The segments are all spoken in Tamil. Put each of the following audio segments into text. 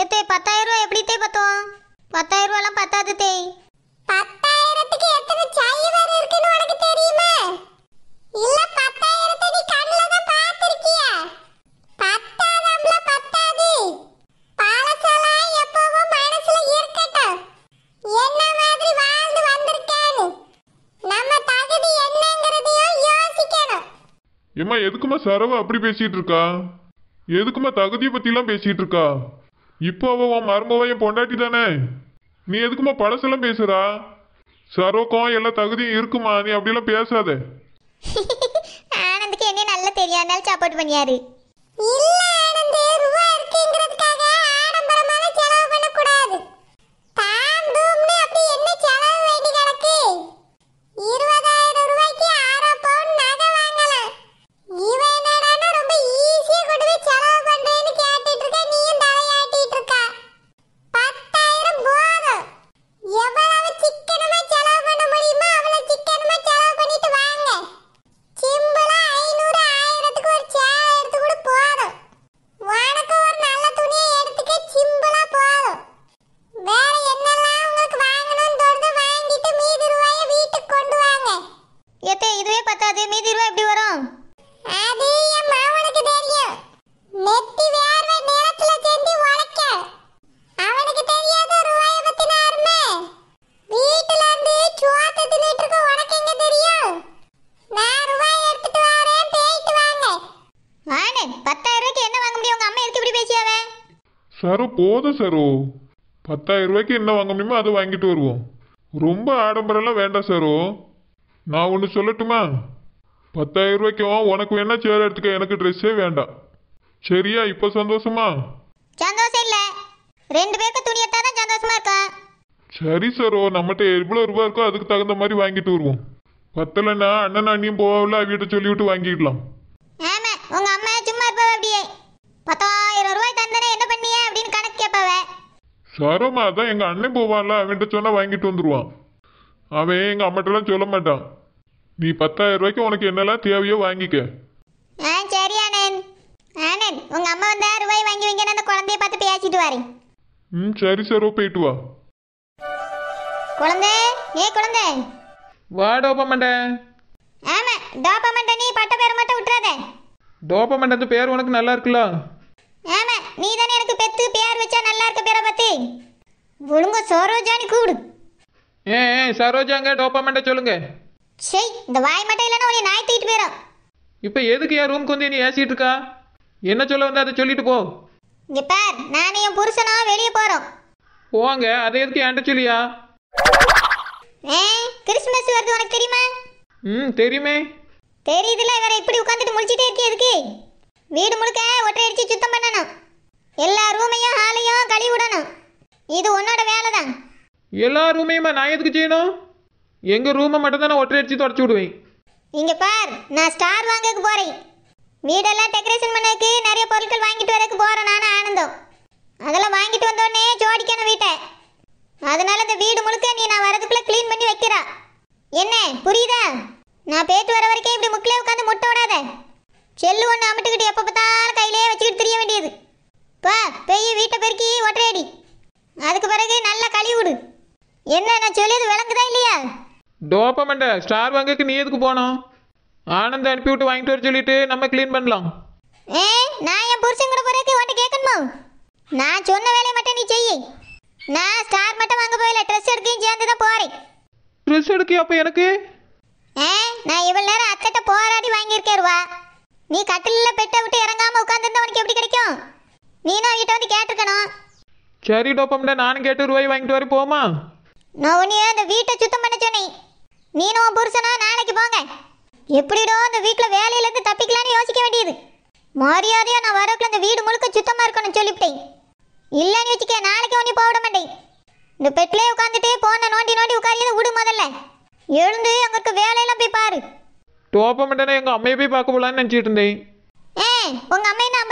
ஏத்தே பத்தாயிரம் ரூபா எப்படி தே பத்தும் பத்தாயிரம் ரூபாலாம் பத்தாது தே பத்தாயிரத்துக்கு எத்தனை சாய்வார் இருக்குன்னு உனக்கு தெரியுமா இல்ல பத்தாயிரத்தை நீ கண்ணுல தான் பார்த்திருக்கியா பத்தாதாம்ல பத்தாது பழசெல்லாம் எப்பவும் மனசுல இருக்கட்டும் என்ன மாதிரி வாழ்ந்து வந்திருக்கான்னு நம்ம தகுதி என்னங்கிறதையும் யோசிக்கணும் ஏம்மா எதுக்குமா சரவ அப்படி பேசிட்டு இருக்கா எதுக்குமா தகுதியை பத்திலாம் பேசிட்டு இருக்கா இப்போ அவ உன் மருமவையும் பொண்டாட்டி தானே நீ எதுக்குமா பழசெல்லாம் பேசுறா சரோக்கம் எல்லா தகுதியும் இருக்குமா நீ அப்படிலாம் பேசாதே ஆனந்துக்கு என்ன நல்லா தெரியாதனால சாப்பாடு பண்ணியாரு இல்ல சரோ போதும் சரோ பத்தாயிரம் ரூபாய்க்கு என்ன வாங்க முடியுமோ அதை வாங்கிட்டு வருவோம் ரொம்ப ஆடம்பரம்லாம் வேண்டாம் சரோ நான் ஒன்று சொல்லட்டுமா பத்தாயிரம் ரூபாய்க்கும் உனக்கு வேணா சேர எடுத்துக்க எனக்கு ட்ரெஸ்ஸே வேண்டாம் சரியா இப்போ சந்தோஷமா சந்தோஷம் இல்ல ரெண்டு பேருக்கு துணி எடுத்தா தான் சந்தோஷமா இருக்கா சரி சரோ நம்மகிட்ட எவ்வளோ ரூபா இருக்கோ அதுக்கு தகுந்த மாதிரி வாங்கிட்டு வருவோம் பத்தலைன்னா அண்ணன் அண்ணியும் போகல வீட்டை சொல்லிவிட்டு வாங்கிக்கலாம் ஆமாம் உங்கள் அம்மா சும்மா இருப்பா அப்படியே பத்தம் சரோமா அதான் எங்கள் அண்ணன் போவான்ல அவன்கிட்ட சொன்னால் வாங்கிட்டு வந்துடுவான் அவன் எங்கள் அம்மாட்டெல்லாம் சொல்ல மாட்டான் நீ பத்தாயிரம் ரூபாய்க்கு உனக்கு என்னெல்லாம் தேவையோ வாங்கிக்க ஆ சரி அண்ணன் ஆனந்த் உங்கள் அம்மா வந்தால் ரூபாய் வாங்கி வைங்க அந்த குழந்தைய பார்த்து பேசிட்டு வரேன் ம் சரி சரோ போயிட்டு வா குழந்தை ஏ குழந்தை வா டோபமண்ட ஆமாம் டோபமண்ட நீ பட்ட பேர் மட்டும் விட்டுறாத டோபமண்டத்து பேர் உனக்கு நல்லா இருக்குல்ல நீ தானே எனக்கு பெத்து பேர் வச்சா நல்லா இருக்க பேரை பார்த்து ஒழுங்க சரோஜானி கூப்பிடு ஏ சரோஜாங்க டோப்பாமெண்ட சொல்லுங்க சரி இந்த வாய் மட்டும் இல்லைன்னா உன்னை நாய் தூக்கிட்டு போயிடும் இப்போ எதுக்கு என் ரூம்க்கு வந்து நீ ஏசிட்டு இருக்கா என்ன சொல்ல வந்து அதை சொல்லிட்டு போ இங்க பார் நானும் என் புருஷனா வெளியே போறோம் போங்க அதை எதுக்கு என்கிட்ட சொல்லியா ஏ கிறிஸ்மஸ் வருது உனக்கு தெரியுமா ம் தெரியுமே தெரியுதுல வேற இப்படி உட்காந்துட்டு முடிச்சிட்டே இருக்கே எதுக்கு வீடு முழுக்க ஒற்றை அடிச்சு சுத்தம் பண்ணணும் எல்லா ரூமையும் ஹாலையும் கழுவி விடணும் இது உன்னோட வேலை தான் எல்லா ரூமையும் நான் எதுக்கு செய்யணும் எங்கள் ரூமை மட்டும் தான் நான் ஒற்றை அடிச்சு தொடச்சு விடுவேன் இங்க பார் நான் ஸ்டார் வாங்கக்கு போறேன் வீடெல்லாம் டெக்கரேஷன் பண்ணக்கு நிறைய பொருட்கள் வாங்கிட்டு வரக்கு போறேன் நானும் ஆனந்தம் அதெல்லாம் வாங்கிட்டு வந்தோடனே ஜோடிக்கணும் வீட்டை அதனால இந்த வீடு முழுக்க நீ நான் வரதுக்குள்ள க்ளீன் பண்ணி வைக்கிறா என்ன புரியுதா நான் பேட்டு வர வரைக்கும் இப்படி முக்கிலே உட்காந்து முட்டை விடாத செல்லு ஒன்று அமிட்டுக்கிட்டு எப்போ பார்த்தாலும் கையிலேயே வச்சுக்கிட்டு தெரிய வேண்டியது பா பெய்ய வீட்டை பெருக்கி ஒற்றையடி அதுக்கு பிறகு நல்லா கழுவி விடு என்ன நான் சொல்லியது விளங்குதா இல்லையா டோப்பமெண்ட ஸ்டார் வங்குக்கு நீ எதுக்கு போனோம் ஆனந்த் அனுப்பி விட்டு வாங்கிட்டு வர சொல்லிட்டு நம்ம க்ளீன் பண்ணலாம் ஏ நான் என் புருஷன் கூட போறதுக்கு உன்ட்ட கேட்கணுமா நான் சொன்ன வேலையை மட்டும் நீ செய்ய நான் ஸ்டார் மட்டும் வாங்க போயில ட்ரெஸ் எடுக்கையும் சேர்ந்து தான் போறேன் ட்ரெஸ் எடுக்கி அப்போ எனக்கு ஏ நான் இவ்வளோ நேரம் அத்தட்ட போராடி வாங்கியிருக்கேருவா நீ கட்டிலில் பெட்டை விட்டு இறங்காம உட்காந்துருந்தா உனக்கு எப்படி கிடைக்கும் நீனும் அவகிட்ட வந்து கேட்டிருக்கணும் சரி டோப்பம்டா நானும் கேட்டு ரூபாய் வாங்கிட்டு வர போமா நான் உன்னையே அந்த வீட்டை சுத்தம் பண்ண சொன்னேன் நீனும் புருஷனா நாளைக்கு போங்க எப்படிடோ அந்த வீட்டில் வேலையிலேருந்து தப்பிக்கலான்னு யோசிக்க வேண்டியது மரியாதையா நான் வரக்குள்ள இந்த வீடு முழுக்க சுத்தமாக இருக்கணும்னு சொல்லிவிட்டேன் இல்லைன்னு வச்சுக்க நாளைக்கு உன்னை போட மாட்டேன் இந்த பெட்லேயே உட்காந்துட்டே போன நோண்டி நோண்டி உட்காரியது விடு முதல்ல எழுந்து அங்கே இருக்க வேலையெல்லாம் போய் பாரு டோப்பமெண்டனை எங்கள் அம்மையை போய் பார்க்க போலான்னு நினச்சிட்டு இருந்தேன் ஏ உங்கள் அம்மையை நான்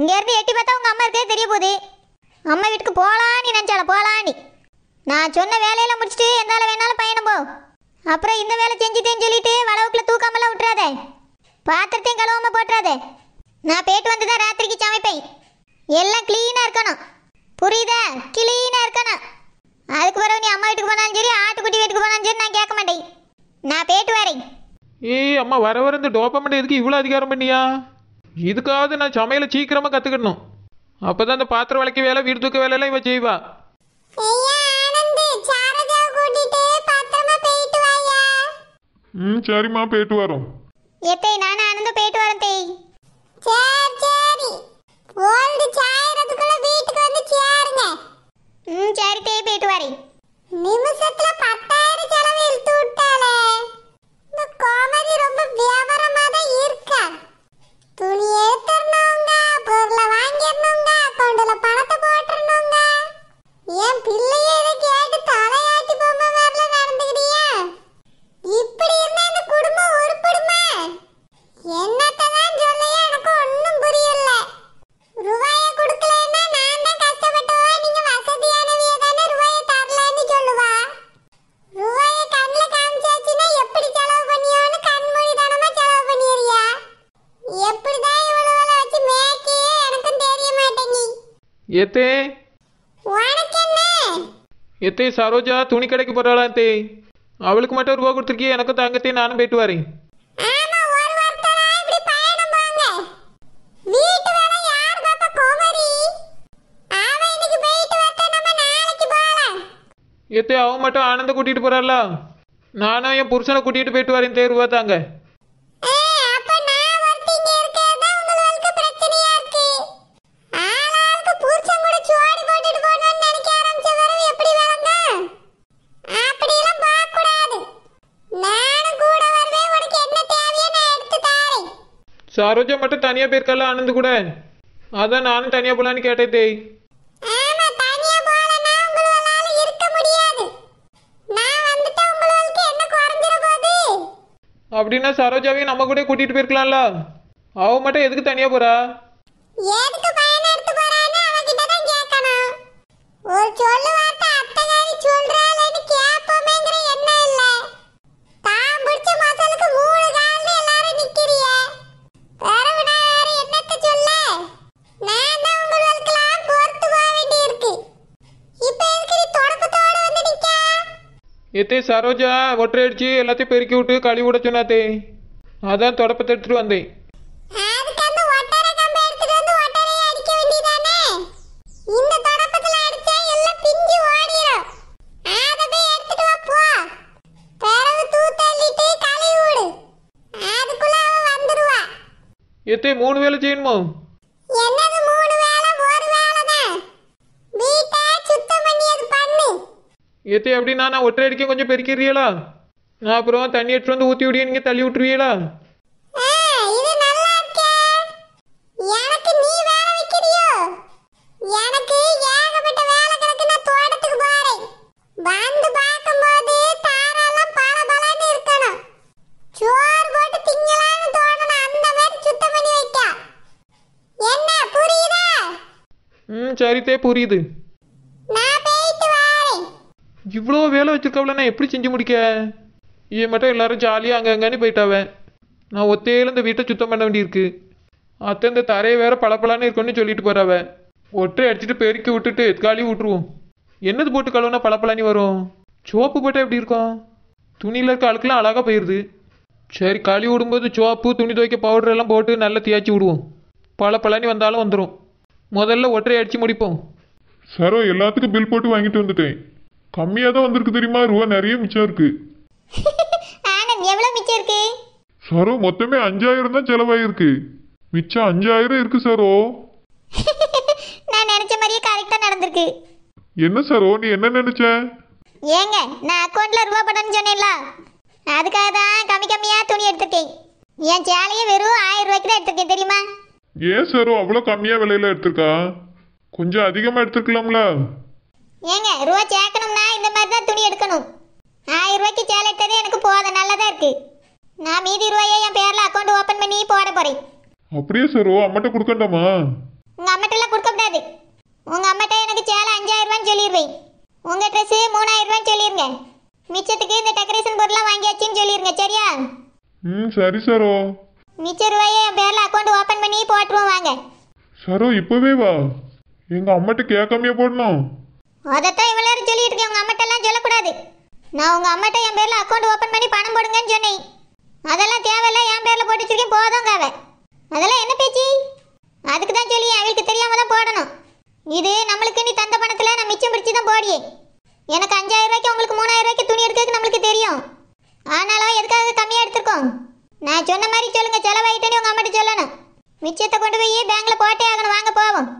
இங்கேருந்து எட்டி பார்த்தா உங்கள் அம்மா இருக்கே தெரிய போகுது அம்மா வீட்டுக்கு போகலான்னு நினச்சால போகலான்னு நான் சொன்ன வேலையெல்லாம் முடிச்சுட்டு எந்தால வேணாலும் பயணம் போ அப்புறம் இந்த வேலை செஞ்சுட்டேன்னு சொல்லிட்டு வளவுக்குள்ள தூக்காமலாம் விட்றாத பாத்திரத்தையும் கழுவாமல் போட்டுறாத நான் போயிட்டு வந்து தான் ராத்திரிக்கு சமைப்பேன் எல்லாம் க்ளீனாக இருக்கணும் புரியுதா கிளீனாக இருக்கணும் அதுக்கு பிறகு நீ அம்மா வீட்டுக்கு போனாலும் சரி ஆட்டுக்குட்டி வீட்டுக்கு போனாலும் சரி நான் கேட்க மாட்டேன் நான் போயிட்டு வரேன் ஏய் அம்மா வர வர இந்த டோப்பமெண்ட் எதுக்கு இவ்வளோ அதிகாரம் பண்ணியா இதுக்காவது நான் சமையலை சீக்கிரமா கத்துக்கணும் அப்பதான் இந்த பாத்திரம் விளக்க வேலை வீடு தூக்க வேலை எல்லாம் இவ செய்வா ம் சரிம்மா போயிட்டு வரோம் எத்தை நானும் ஆனந்தும் போயிட்டு வரேன் தேய் சரி சரி ஓல்டு சாயிரத்துக்குள்ள வீட்டுக்கு வந்து சேருங்க ம் சரி தேய் போயிட்டு வரேன் நிமிஷத்துல எத்தே எத்தே சரோஜா துணி கடைக்கு போறாளா தே அவளுக்கு மட்டும் ரூபா கொடுத்துருக்கியே எனக்கும் தங்கத்தையும் நானும் போயிட்டு வரேன் எத்தே அவன் மட்டும் ஆனந்த கூட்டிகிட்டு போகிறாளா நானும் என் புருஷனை கூட்டிகிட்டு போயிட்டு வரேன் தேர்வா தாங்க சரோஜா மட்டும் தனியா போயிருக்கல ஆனந்த் கூட அதான் நானும் தனியா போலான்னு கேட்டேன் அப்படின்னா சரோஜாவையும் நம்ம கூட கூட்டிட்டு போயிருக்கலாம்ல அவ மட்டும் எதுக்கு தனியா போறா எத்தே சரோஜா ஒற்றையடிச்சு எல்லாத்தையும் பெருக்கி விட்டு கழுவி விட சொன்னாத்தே அதான் தொடப்பத்தை எடுத்துட்டு வந்தேன் எத்தே மூணு வேலை செய்யணுமா எத்தே அப்படின்னா நான் ஒற்றை அடிக்க கொஞ்சம் பெருக்கிறீங்களா நான் அப்புறம் தண்ணி எட்டு வந்து ஊற்றி விடிய நீங்கள் தள்ளி விட்டுருவீங்களா சரித்தே புரியுது இவ்வளோ வேலை வச்சுருக்காவில நான் எப்படி செஞ்சு முடிக்க இவன் மட்டும் எல்லாரும் ஜாலியாக அங்கே அங்கேன்னு போயிட்டாவே நான் ஒத்தையில இந்த வீட்டை சுத்தம் பண்ண வேண்டியிருக்கு அத்தை இந்த தரையை வேற பளபளன்னு இருக்கணும்னு சொல்லிட்டு போறாவ ஒற்றை அடிச்சுட்டு பெருக்கி விட்டுட்டு காலி விட்டுருவோம் என்னது போட்டு கழுவுனா பளபளனி வரும் சோப்பு போட்டால் எப்படி இருக்கும் துணியில் இருக்க அழுக்கெல்லாம் அழகாக போயிடுது சரி களி விடும்போது சோப்பு துணி துவைக்க பவுடர் எல்லாம் போட்டு நல்லா தேய்ச்சி விடுவோம் பல பழனி வந்தாலும் வந்துடும் முதல்ல ஒற்றை அடித்து முடிப்போம் சரோ எல்லாத்துக்கும் பில் போட்டு வாங்கிட்டு வந்துட்டேன் கம்மியாக தான் வந்திருக்கு தெரியுமா ரூபா நிறைய மிச்சம் இருக்கு ஆனந்த் எவ்வளோ மிச்சம் இருக்கு சரோ மொத்தமே அஞ்சாயிரம் தான் செலவாயிருக்கு மிச்சம் அஞ்சாயிரம் இருக்கு சரோ நான் நினைச்ச மாதிரியே கரெக்டா நடந்திருக்கு என்ன சரோ நீ என்ன நினைச்ச ஏங்க நான் அக்கௌண்ட்ல ரூபா படம்னு சொன்னேன்ல அதுக்காக தான் கம்மி கம்மியா துணி எடுத்திருக்கேன் என் சேலையே வெறும் ஆயிரம் ரூபாய்க்கு தான் எடுத்திருக்கேன் தெரியுமா ஏன் சரோ அவ்வளோ கம்மியாக விலையில் எடுத்திருக்கா கொஞ்சம் அதிகமாக எடுத்துக்கலாம்ல ஏங்க ரூபா சேர்க்கணும்னா இந்த மாதிரி தான் துணி எடுக்கணும் ஆயிரம் ரூபாய்க்கு சேலை எடுத்ததே எனக்கு போதும் நல்லதா இருக்கு நான் மீதி ரூபாயே என் பேர்ல அக்கௌண்ட் ஓபன் பண்ணி போட போறேன் அப்படியே சரோ அம்மாட்ட கொடுக்கண்டாமா உங்க அம்மாட்ட எல்லாம் கொடுக்க கூடாது உங்க அம்மாட்ட எனக்கு சேலை அஞ்சாயிரம் ரூபான்னு சொல்லிடுவேன் உங்க ட்ரெஸ் மூணாயிரம் ரூபான்னு சொல்லிருங்க மிச்சத்துக்கு இந்த டெக்கரேஷன் பொருள்லாம் வாங்கியாச்சுன்னு சொல்லிருங்க சரியா ம் சரி சரோ மிச்ச ரூபாயே என் பேர்ல அக்கௌண்ட் ஓபன் பண்ணி போட்டுருவோம் வாங்க சரோ இப்பவே வா எங்க அம்மாட்ட கேட்காமையே போடணும் அதைத்தான் இவ்வளோ நேரம் சொல்லிட்டு இருக்கேன் உங்கள் அம்மாட்டெல்லாம் சொல்லக்கூடாது நான் உங்கள் அம்மாட்ட என் பேரில் அக்கௌண்ட் ஓப்பன் பண்ணி பணம் போடுங்கன்னு சொன்னேன் அதெல்லாம் தேவையில்ல என் பேரில் போட்டு வச்சிருக்கேன் போதும் காவை அதெல்லாம் என்ன பேச்சு அதுக்கு தான் சொல்லி அவளுக்கு தெரியாமல் தான் போடணும் இது நம்மளுக்கு நீ தந்த பணத்தில் நான் மிச்சம் பிடிச்சி தான் போடியே எனக்கு அஞ்சாயிரம் ரூபாய்க்கு உங்களுக்கு மூணாயிரம் ரூபாய்க்கு துணி எடுக்கிறது நம்மளுக்கு தெரியும் ஆனாலும் எதுக்காக கம்மியாக எடுத்திருக்கோம் நான் சொன்ன மாதிரி சொல்லுங்கள் செலவாயிட்டேன்னு உங்கள் அம்மாட்ட சொல்லணும் மிச்சத்தை கொண்டு போய் பேங்க்கில் போட்டே ஆகணும் வாங்க போவோம்